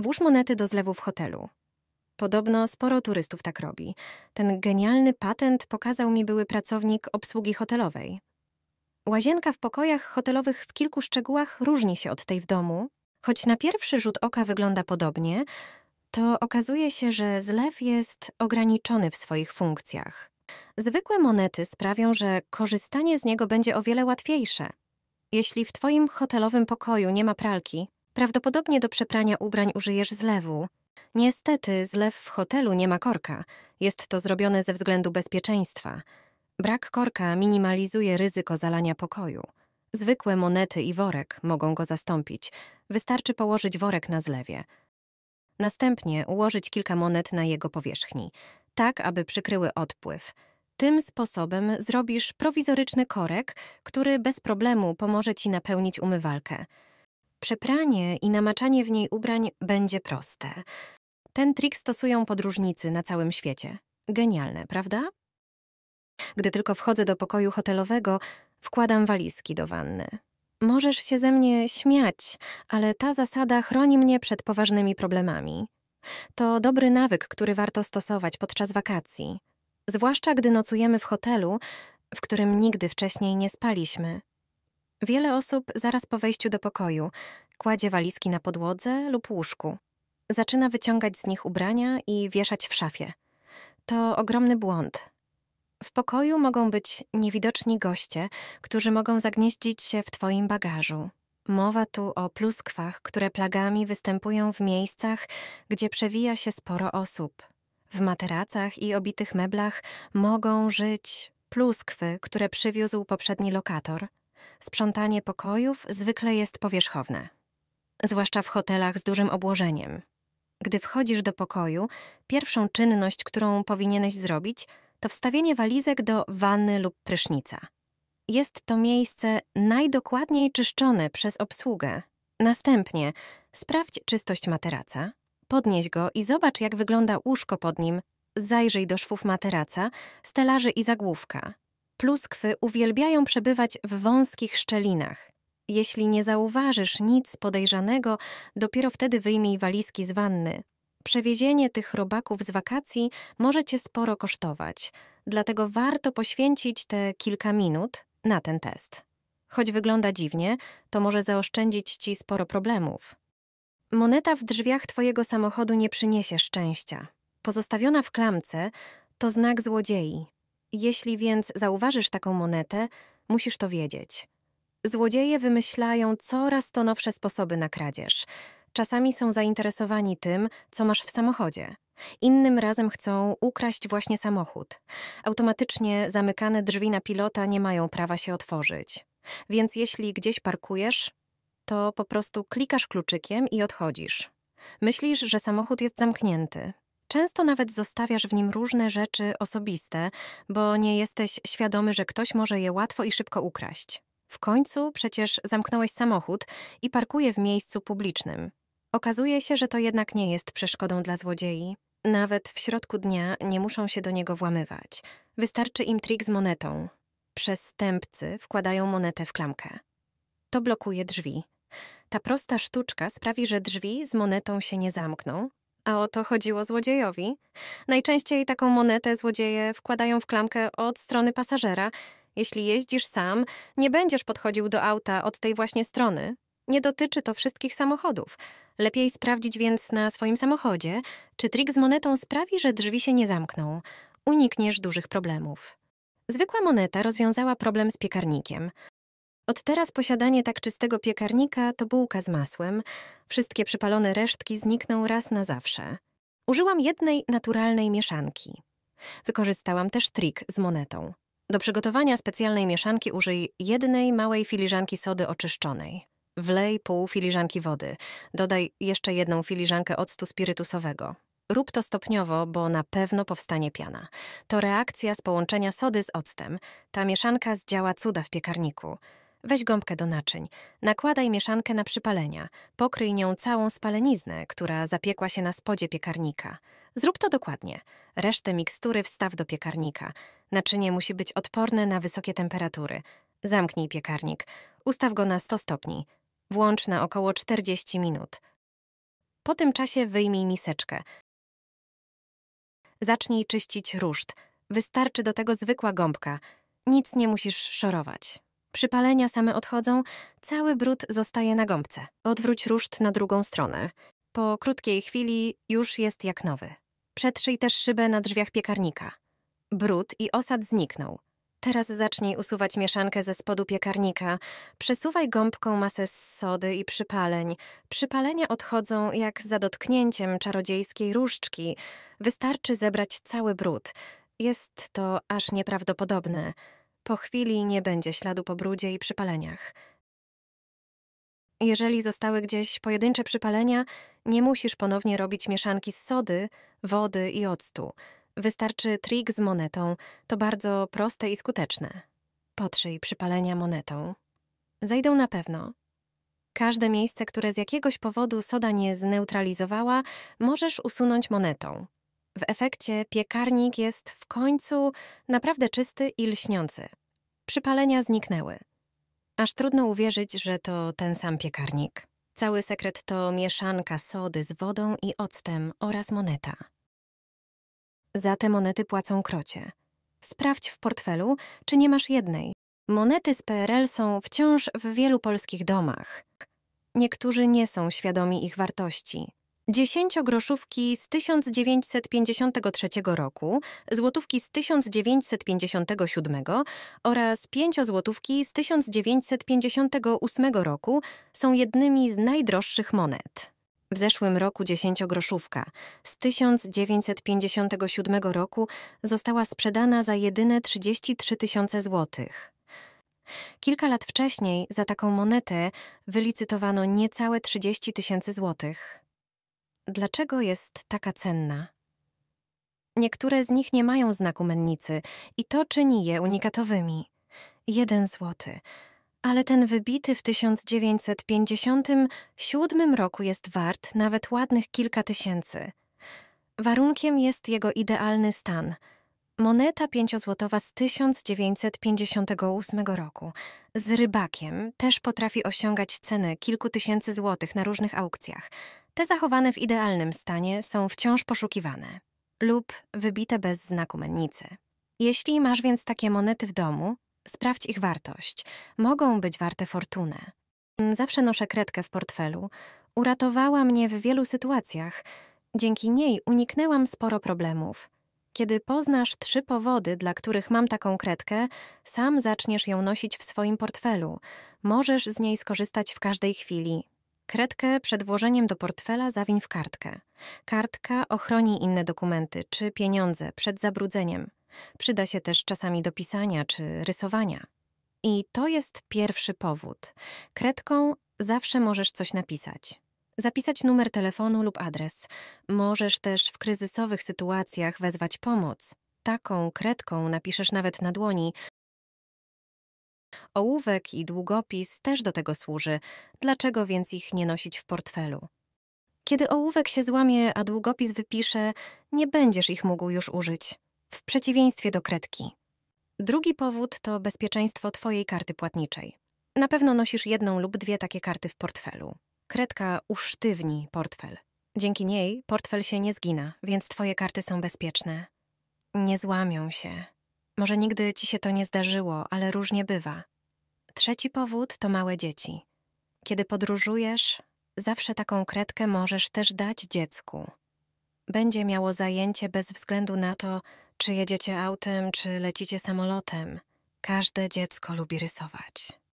Włóż monety do zlewu w hotelu. Podobno sporo turystów tak robi. Ten genialny patent pokazał mi były pracownik obsługi hotelowej. Łazienka w pokojach hotelowych w kilku szczegółach różni się od tej w domu. Choć na pierwszy rzut oka wygląda podobnie, to okazuje się, że zlew jest ograniczony w swoich funkcjach. Zwykłe monety sprawią, że korzystanie z niego będzie o wiele łatwiejsze. Jeśli w Twoim hotelowym pokoju nie ma pralki, Prawdopodobnie do przeprania ubrań użyjesz zlewu. Niestety, zlew w hotelu nie ma korka. Jest to zrobione ze względu bezpieczeństwa. Brak korka minimalizuje ryzyko zalania pokoju. Zwykłe monety i worek mogą go zastąpić. Wystarczy położyć worek na zlewie. Następnie ułożyć kilka monet na jego powierzchni, tak aby przykryły odpływ. Tym sposobem zrobisz prowizoryczny korek, który bez problemu pomoże ci napełnić umywalkę. Przepranie i namaczanie w niej ubrań będzie proste. Ten trik stosują podróżnicy na całym świecie. Genialne, prawda? Gdy tylko wchodzę do pokoju hotelowego, wkładam walizki do wanny. Możesz się ze mnie śmiać, ale ta zasada chroni mnie przed poważnymi problemami. To dobry nawyk, który warto stosować podczas wakacji, zwłaszcza gdy nocujemy w hotelu, w którym nigdy wcześniej nie spaliśmy. Wiele osób zaraz po wejściu do pokoju kładzie walizki na podłodze lub łóżku. Zaczyna wyciągać z nich ubrania i wieszać w szafie. To ogromny błąd. W pokoju mogą być niewidoczni goście, którzy mogą zagnieździć się w Twoim bagażu. Mowa tu o pluskwach, które plagami występują w miejscach, gdzie przewija się sporo osób. W materacach i obitych meblach mogą żyć pluskwy, które przywiózł poprzedni lokator – sprzątanie pokojów zwykle jest powierzchowne, zwłaszcza w hotelach z dużym obłożeniem. Gdy wchodzisz do pokoju, pierwszą czynność, którą powinieneś zrobić, to wstawienie walizek do wanny lub prysznica. Jest to miejsce najdokładniej czyszczone przez obsługę. Następnie sprawdź czystość materaca, podnieś go i zobacz, jak wygląda łóżko pod nim. Zajrzyj do szwów materaca, stelaży i zagłówka. Pluskwy uwielbiają przebywać w wąskich szczelinach. Jeśli nie zauważysz nic podejrzanego, dopiero wtedy wyjmij walizki z wanny. Przewiezienie tych robaków z wakacji może cię sporo kosztować, dlatego warto poświęcić te kilka minut na ten test. Choć wygląda dziwnie, to może zaoszczędzić ci sporo problemów. Moneta w drzwiach twojego samochodu nie przyniesie szczęścia. Pozostawiona w klamce to znak złodziei, jeśli więc zauważysz taką monetę, musisz to wiedzieć. Złodzieje wymyślają coraz to nowsze sposoby na kradzież. Czasami są zainteresowani tym, co masz w samochodzie. Innym razem chcą ukraść właśnie samochód. Automatycznie zamykane drzwi na pilota nie mają prawa się otworzyć. Więc jeśli gdzieś parkujesz, to po prostu klikasz kluczykiem i odchodzisz. Myślisz, że samochód jest zamknięty, Często nawet zostawiasz w nim różne rzeczy osobiste, bo nie jesteś świadomy, że ktoś może je łatwo i szybko ukraść. W końcu przecież zamknąłeś samochód i parkuje w miejscu publicznym. Okazuje się, że to jednak nie jest przeszkodą dla złodziei. Nawet w środku dnia nie muszą się do niego włamywać. Wystarczy im trik z monetą. Przestępcy wkładają monetę w klamkę. To blokuje drzwi. Ta prosta sztuczka sprawi, że drzwi z monetą się nie zamkną, a o to chodziło złodziejowi. Najczęściej taką monetę złodzieje wkładają w klamkę od strony pasażera. Jeśli jeździsz sam, nie będziesz podchodził do auta od tej właśnie strony. Nie dotyczy to wszystkich samochodów. Lepiej sprawdzić więc na swoim samochodzie, czy trik z monetą sprawi, że drzwi się nie zamkną. Unikniesz dużych problemów. Zwykła moneta rozwiązała problem z piekarnikiem. Od teraz posiadanie tak czystego piekarnika to bułka z masłem. Wszystkie przypalone resztki znikną raz na zawsze. Użyłam jednej naturalnej mieszanki. Wykorzystałam też trik z monetą. Do przygotowania specjalnej mieszanki użyj jednej małej filiżanki sody oczyszczonej. Wlej pół filiżanki wody. Dodaj jeszcze jedną filiżankę octu spirytusowego. Rób to stopniowo, bo na pewno powstanie piana. To reakcja z połączenia sody z octem. Ta mieszanka zdziała cuda w piekarniku. Weź gąbkę do naczyń, nakładaj mieszankę na przypalenia, pokryj nią całą spaleniznę, która zapiekła się na spodzie piekarnika. Zrób to dokładnie. Resztę mikstury wstaw do piekarnika. Naczynie musi być odporne na wysokie temperatury. Zamknij piekarnik. Ustaw go na 100 stopni. Włącz na około 40 minut. Po tym czasie wyjmij miseczkę. Zacznij czyścić ruszt. Wystarczy do tego zwykła gąbka. Nic nie musisz szorować. Przypalenia same odchodzą, cały brud zostaje na gąbce. Odwróć ruszt na drugą stronę. Po krótkiej chwili już jest jak nowy. Przetrzyj też szybę na drzwiach piekarnika. Brud i osad zniknął. Teraz zacznij usuwać mieszankę ze spodu piekarnika. Przesuwaj gąbką masę z sody i przypaleń. Przypalenia odchodzą jak za dotknięciem czarodziejskiej różdżki. Wystarczy zebrać cały brud. Jest to aż nieprawdopodobne. Po chwili nie będzie śladu po brudzie i przypaleniach. Jeżeli zostały gdzieś pojedyncze przypalenia, nie musisz ponownie robić mieszanki z sody, wody i octu. Wystarczy trik z monetą, to bardzo proste i skuteczne. Potrzyj przypalenia monetą. Zejdą na pewno. Każde miejsce, które z jakiegoś powodu soda nie zneutralizowała, możesz usunąć monetą. W efekcie piekarnik jest w końcu naprawdę czysty i lśniący. Przypalenia zniknęły. Aż trudno uwierzyć, że to ten sam piekarnik. Cały sekret to mieszanka sody z wodą i octem oraz moneta. Za te monety płacą krocie. Sprawdź w portfelu, czy nie masz jednej. Monety z PRL są wciąż w wielu polskich domach. Niektórzy nie są świadomi ich wartości dziesięciogroszówki z 1953 roku, złotówki z 1957 oraz pięciozłotówki z 1958 roku są jednymi z najdroższych monet. W zeszłym roku dziesięciogroszówka z 1957 roku została sprzedana za jedyne 33 tysiące złotych. Kilka lat wcześniej za taką monetę wylicytowano niecałe 30 tysięcy złotych dlaczego jest taka cenna. Niektóre z nich nie mają znaku mennicy i to czyni je unikatowymi. Jeden złoty. Ale ten wybity w 1957 roku jest wart nawet ładnych kilka tysięcy. Warunkiem jest jego idealny stan. Moneta pięciozłotowa z 1958 roku z rybakiem też potrafi osiągać cenę kilku tysięcy złotych na różnych aukcjach – te zachowane w idealnym stanie są wciąż poszukiwane lub wybite bez znaku mennicy. Jeśli masz więc takie monety w domu, sprawdź ich wartość. Mogą być warte fortunę. Zawsze noszę kredkę w portfelu. Uratowała mnie w wielu sytuacjach. Dzięki niej uniknęłam sporo problemów. Kiedy poznasz trzy powody, dla których mam taką kredkę, sam zaczniesz ją nosić w swoim portfelu. Możesz z niej skorzystać w każdej chwili, Kredkę przed włożeniem do portfela zawiń w kartkę. Kartka ochroni inne dokumenty czy pieniądze przed zabrudzeniem. Przyda się też czasami do pisania czy rysowania. I to jest pierwszy powód. Kredką zawsze możesz coś napisać. Zapisać numer telefonu lub adres. Możesz też w kryzysowych sytuacjach wezwać pomoc. Taką kredką napiszesz nawet na dłoni, Ołówek i długopis też do tego służy, dlaczego więc ich nie nosić w portfelu? Kiedy ołówek się złamie, a długopis wypisze, nie będziesz ich mógł już użyć, w przeciwieństwie do kredki. Drugi powód to bezpieczeństwo Twojej karty płatniczej. Na pewno nosisz jedną lub dwie takie karty w portfelu. Kredka usztywni portfel. Dzięki niej portfel się nie zgina, więc Twoje karty są bezpieczne. Nie złamią się. Może nigdy ci się to nie zdarzyło, ale różnie bywa. Trzeci powód to małe dzieci. Kiedy podróżujesz, zawsze taką kredkę możesz też dać dziecku. Będzie miało zajęcie bez względu na to, czy jedziecie autem, czy lecicie samolotem. Każde dziecko lubi rysować.